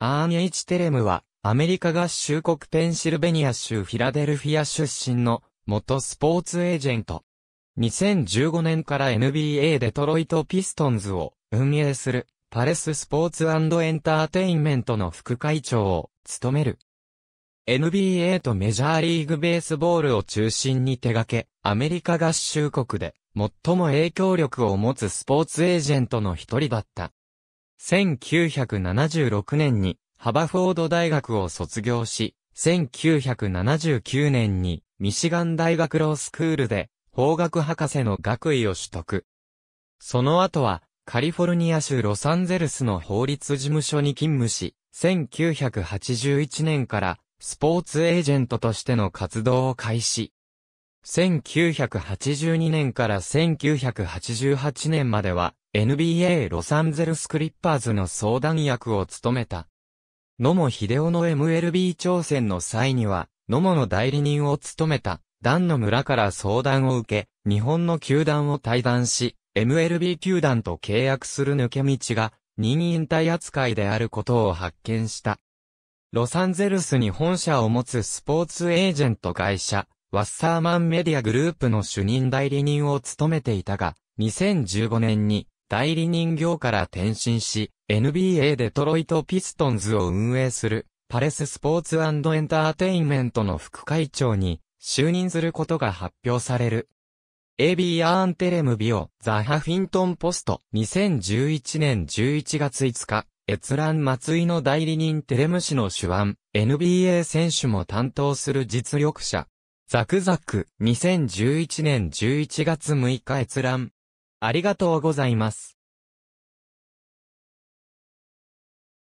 アーニエ・チテレムは、アメリカ合衆国ペンシルベニア州フィラデルフィア出身の元スポーツエージェント。2015年から NBA デトロイトピストンズを運営するパレススポーツエンターテインメントの副会長を務める。NBA とメジャーリーグベースボールを中心に手掛け、アメリカ合衆国で最も影響力を持つスポーツエージェントの一人だった。1976年にハバフォード大学を卒業し、1979年にミシガン大学ロースクールで法学博士の学位を取得。その後はカリフォルニア州ロサンゼルスの法律事務所に勤務し、1981年からスポーツエージェントとしての活動を開始。1982年から1988年までは NBA ロサンゼルスクリッパーズの相談役を務めた。野茂秀夫の MLB 挑戦の際には、野茂の代理人を務めた、団の村から相談を受け、日本の球団を退団し、MLB 球団と契約する抜け道が、任引退扱いであることを発見した。ロサンゼルスに本社を持つスポーツエージェント会社、ワッサーマンメディアグループの主任代理人を務めていたが、2015年に代理人業から転身し、NBA デトロイトピストンズを運営する、パレススポーツエンターテインメントの副会長に、就任することが発表される。AB アーンテレムビオ、ザ・ハフィントンポスト、2011年11月5日、閲覧松井の代理人テレム氏の手腕、NBA 選手も担当する実力者。ザクザク、2011年11月6日閲覧、ありがとうございます。